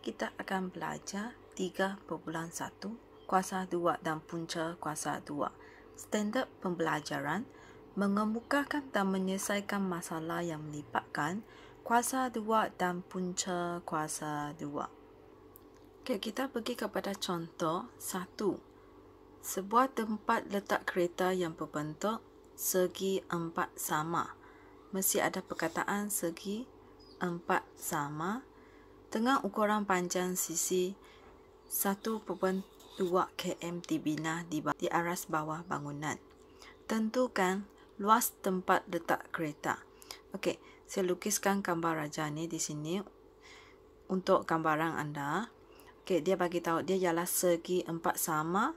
kita akan belajar 3.1 kuasa 2 dan punca kuasa 2. Standard pembelajaran mengemukakan dan menyelesaikan masalah yang melibatkan kuasa 2 dan punca kuasa 2. Okay, kita pergi kepada contoh 1. Sebuah tempat letak kereta yang berbentuk segi 4 sama. Mesti ada perkataan segi 4 sama dengan ukuran panjang sisi 1.2 km dibina di, di aras bawah bangunan. Tentukan luas tempat letak kereta. Okey, saya lukiskan gambar raja ni di sini untuk gambaran anda. Okey, dia bagi tahu dia ialah segi empat sama.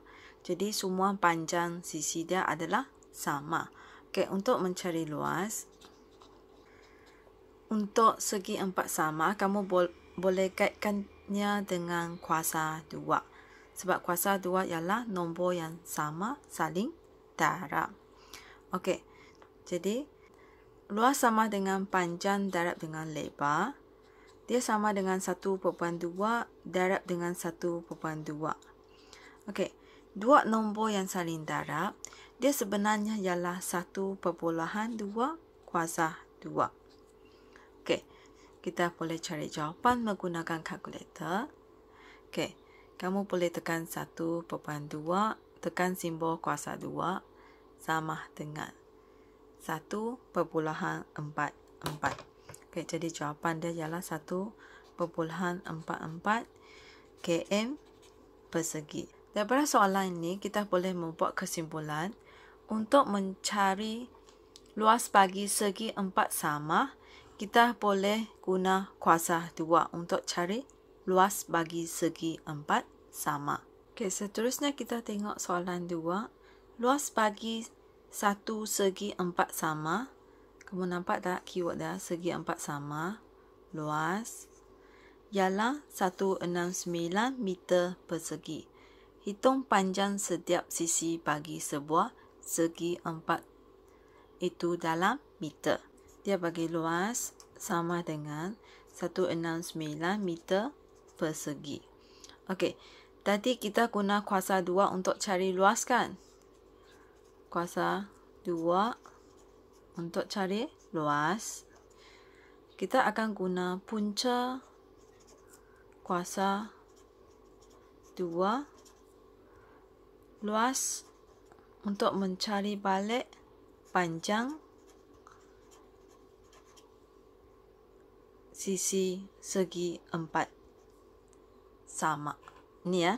Jadi semua panjang sisi dia adalah sama. Okey, untuk mencari luas untuk segi empat sama, kamu boleh boleh kaitkannya dengan kuasa dua. Sebab kuasa dua ialah nombor yang sama saling darab. Okey, jadi luas sama dengan panjang darab dengan lebar. Dia sama dengan 1.2 darab dengan 1.2. Okey, dua nombor yang saling darab, dia sebenarnya ialah 1.2 kuasa 2 kita boleh cari jawapan menggunakan kalkulator. Okey, kamu boleh tekan 1.2, tekan simbol kuasa 2 sama dengan 1.44. Okey, jadi jawapan dia ialah 1.44 km persegi. Daripada soalan ini, kita boleh membuat kesimpulan untuk mencari luas bagi segi empat sama kita boleh guna kuasa dua untuk cari luas bagi segi empat sama. Okay, seterusnya kita tengok soalan dua. Luas bagi satu segi empat sama. Kamu nampak tak keyword dah? Segi empat sama. Luas. Ialah 169 meter persegi. Hitung panjang setiap sisi bagi sebuah segi empat itu dalam meter dia bagi luas sama dengan 169 meter persegi. Okey, tadi kita guna kuasa 2 untuk cari luas kan? Kuasa 2 untuk cari luas. Kita akan guna punca kuasa 2 luas untuk mencari balik panjang sisi segi empat sama. Ni ya.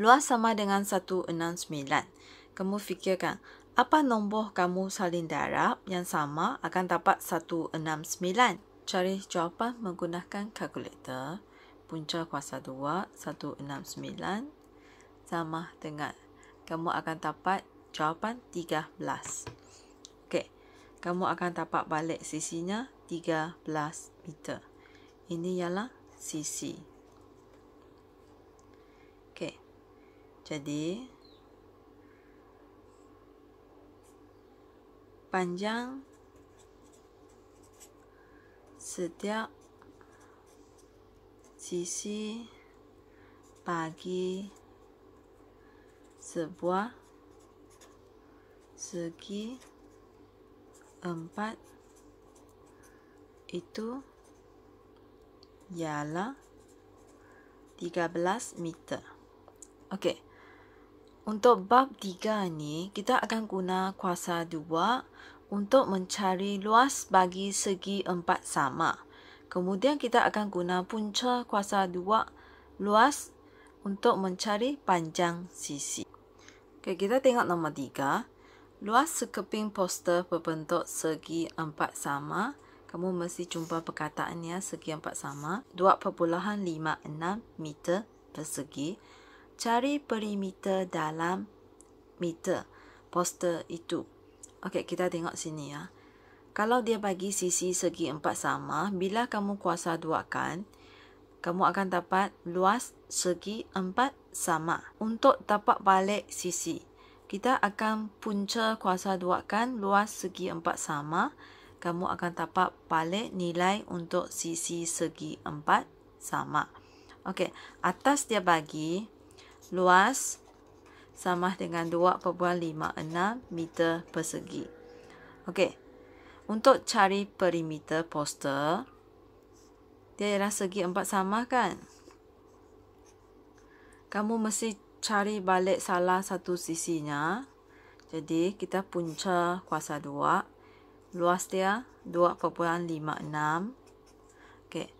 Luas sama dengan 169. Kamu fikirkan, apa nombor kamu saling darab yang sama akan dapat 169? Cari jawapan menggunakan kalkulator. Punca kuasa 2, 169 sama dengan kamu akan dapat jawapan 13. Okey. Kamu akan dapat balik sisinya 13. 13 meter. Ini ialah CC. Okey. Jadi panjang setiap sisi bagi sebuah segi empat itu ialah 13 meter. Okey. Untuk bab 3 ni, kita akan guna kuasa 2 untuk mencari luas bagi segi empat sama. Kemudian kita akan guna punca kuasa 2 luas untuk mencari panjang sisi. Okey, kita tengok nombor 3. Luas sekeping poster berbentuk segi empat sama kamu mesti jumpa perkataannya segi empat sama 2.56 meter persegi cari perimeter dalam meter poster itu ok kita tengok sini ya kalau dia bagi sisi segi empat sama bila kamu kuasa duakan kamu akan dapat luas segi empat sama untuk dapat balik sisi kita akan punca kuasa duakan luas segi empat sama kamu akan tapak balik nilai untuk sisi segi empat sama. Okey, atas dia bagi luas sama dengan 2.56 meter persegi. Okey, untuk cari perimeter poster, dia ialah segi empat sama kan? Kamu mesti cari balik salah satu sisinya. Jadi, kita punca kuasa 2 luas dia 2.56 okay.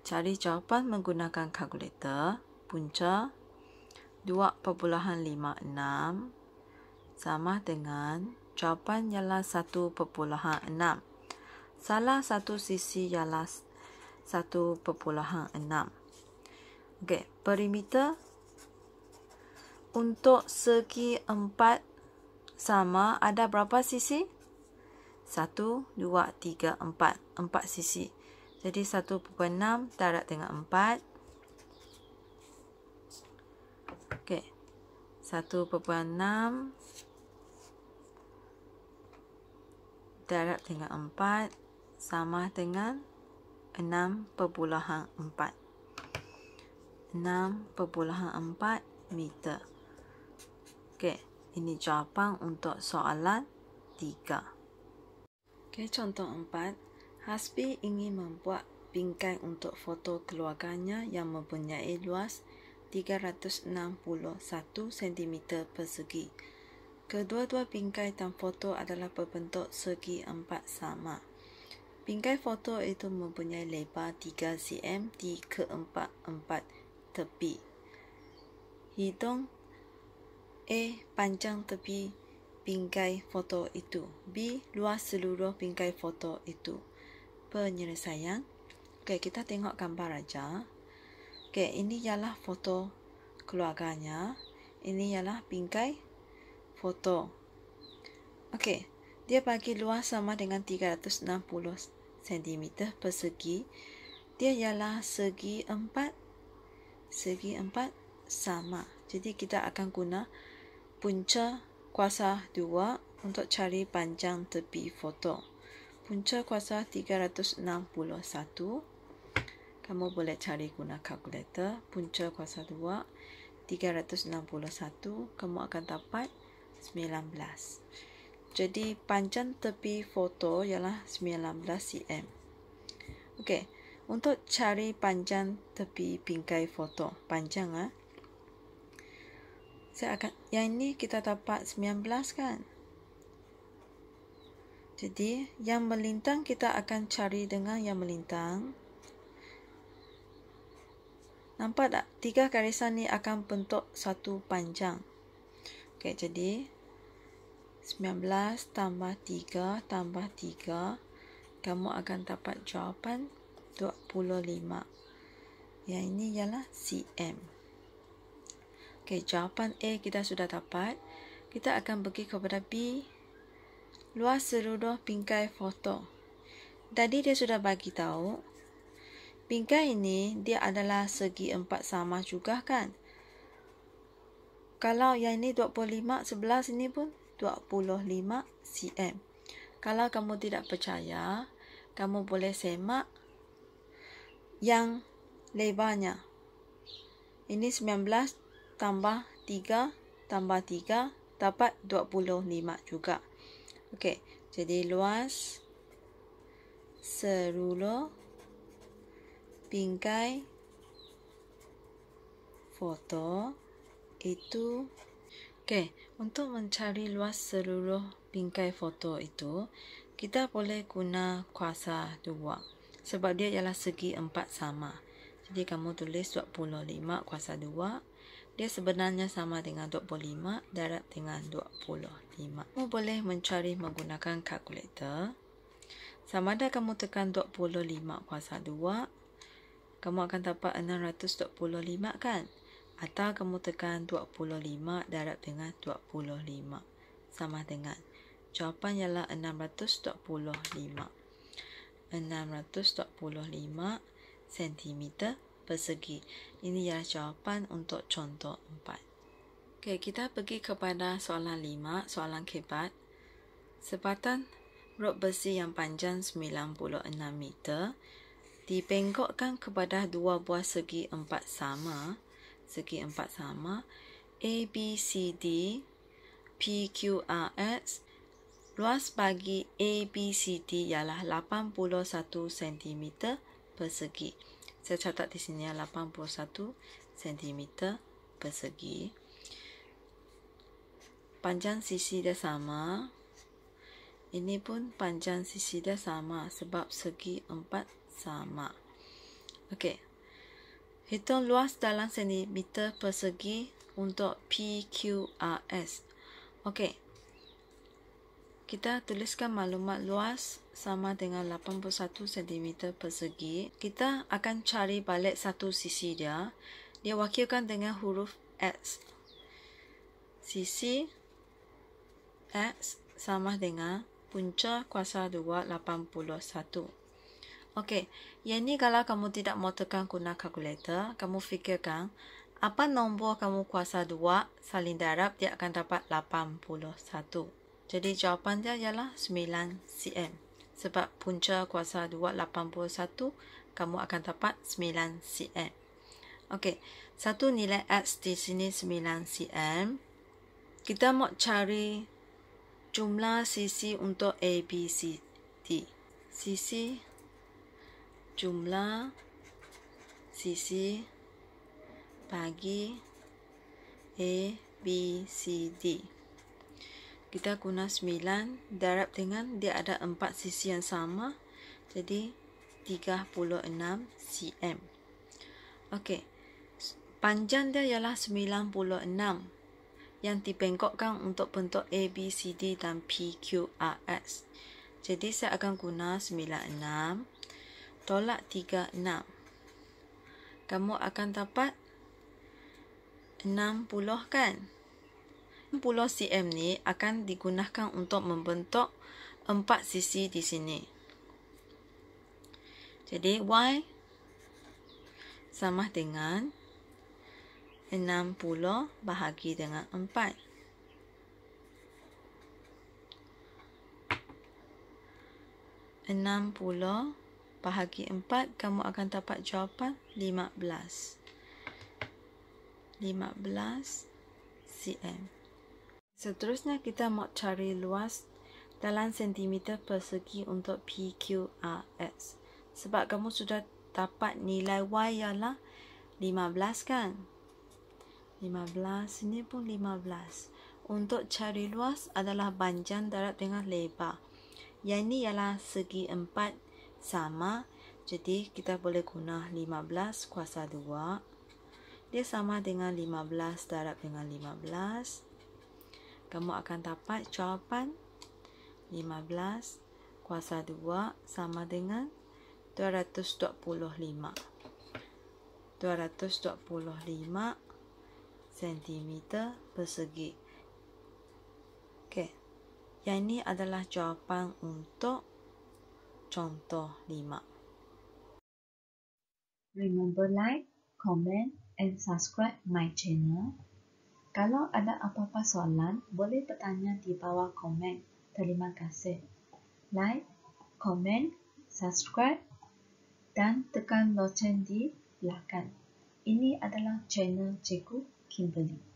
cari jawapan menggunakan kalkulator punca 2.56 sama dengan jawapan ialah 1.6 salah satu sisi ialah 1.6 okay. perimeter untuk segi 4 sama ada berapa sisi? Satu, dua, tiga, empat. Empat sisi. Jadi satu pukul enam darat dengan empat. Okey. Satu pukul enam darat dengan empat sama dengan 6 perbulahan 4. 6 perbulahan empat meter. Okey. Ini jawapan untuk soalan 3. Okay, contoh 4. Hasbi ingin membuat bingkai untuk foto keluarganya yang mempunyai luas 361 cm persegi. Kedua-dua bingkai dan foto adalah berbentuk segi empat sama. Bingkai foto itu mempunyai lebar 3 cm di keempat-empat tepi. Hitung A. Panjang tepi bingkai foto itu. B. Luas seluruh bingkai foto itu. Penyelesaian. Okay kita tengok gambar raja. Okay ini ialah foto keluarganya. Ini ialah bingkai foto. Okay dia bagi luas sama dengan 360 cm persegi. Dia ialah segi 4 segi 4 sama 360 jadi kita akan guna punca kuasa 2 untuk cari panjang tepi foto. Punca kuasa 361. Kamu boleh cari guna kalkulator. Punca kuasa 2, 361. Kamu akan dapat 19. Jadi panjang tepi foto ialah 19 cm. Okey. Untuk cari panjang tepi bingkai foto. Panjang ah saya akan yang ini kita dapat 19 kan jadi yang melintang kita akan cari dengan yang melintang nampak tak tiga garisan ni akan bentuk satu panjang ok jadi 19 tambah 3 tambah 3 kamu akan dapat jawapan 25 yang ini ialah CM Okey, jawapan A kita sudah dapat. Kita akan pergi kepada B. Luas seluruh pingkai foto. Tadi dia sudah bagi tahu. Pingkai ini dia adalah segi empat sama juga kan? Kalau yang ini 25, sebelah sini pun 25 cm. Kalau kamu tidak percaya, kamu boleh semak yang lebarnya. Ini 19, tambah 3 tambah 3 dapat 25 juga. Okey, jadi luas seluruh bingkai foto itu Okey, untuk mencari luas seluruh bingkai foto itu, kita boleh guna kuasa 2 sebab dia ialah segi empat sama. Jadi kamu tulis 25 kuasa 2 dia sebenarnya sama dengan 25 darab dengan 25. Kamu boleh mencari menggunakan kalkulator. Sama ada kamu tekan 25 kuasa 2, kamu akan dapat 625 kan? Atau kamu tekan 25 darab dengan 25 sama dengan. Jawapan ialah 625. 625 sentimeter persegi. Ini ialah jawapan untuk contoh empat. Okay, kita pergi kepada soalan lima, soalan kebat. Sebatang rod besi yang panjang 96 meter dibengkokkan kepada dua buah segi empat sama. Segi empat sama. A, B, C, D, P, Q, R, S. Luas bagi A, B, C, D ialah 81 cm persegi. segi saya catat di sini 81 cm persegi panjang sisi dia sama ini pun panjang sisi dia sama sebab segi empat sama Okey. hitung luas dalam sentimeter persegi untuk PQRS Okey kita tuliskan maklumat luas sama dengan 81 cm persegi. Kita akan cari balik satu sisi dia. Dia wakilkan dengan huruf X. Sisi X sama dengan punca kuasa 2, 81. Okey, yang ni kalau kamu tidak mahu tekan guna kalkulator, kamu fikirkan apa nombor kamu kuasa 2 saling darab, dia akan dapat 81. Jadi jawapan dia ialah 9 cm. Sebab punca kuasa 81, kamu akan dapat 9 cm. Okey, satu nilai X di sini 9 cm. Kita nak cari jumlah sisi untuk A, B, C, D. Sisi, jumlah, sisi, bagi, A, B, C, D kita guna 9 darab dengan dia ada 4 sisi yang sama jadi 36 cm ok panjang dia ialah 96 yang dibengkokkan untuk bentuk ABCD dan PQRS jadi saya akan guna 96 tolak 36 kamu akan dapat 60 kan 60 cm ni akan digunakan untuk membentuk empat sisi di sini. Jadi Y sama dengan 60 bahagi dengan 4. puluh bahagi empat, kamu akan dapat jawapan lima belas. Lima belas cm. Seterusnya kita mahu cari luas dalam sentimeter persegi untuk PQRS. Sebab kamu sudah dapat nilai Y ialah 15 kan? 15, ini pun 15. Untuk cari luas adalah panjang darab dengan lebar. Yang ini ialah segi 4 sama. Jadi kita boleh guna 15 kuasa 2. Dia sama dengan 15 darab dengan 15 kamu akan dapat jawapan 15 kuasa 2 sama dengan 225 225 cm persegi ok yang ini adalah jawapan untuk contoh 5 remember like comment and subscribe my channel kalau ada apa-apa soalan, boleh bertanya di bawah komen. Terima kasih. Like, komen, subscribe dan tekan loceng di belakang. Ini adalah channel Cikgu Kimberly.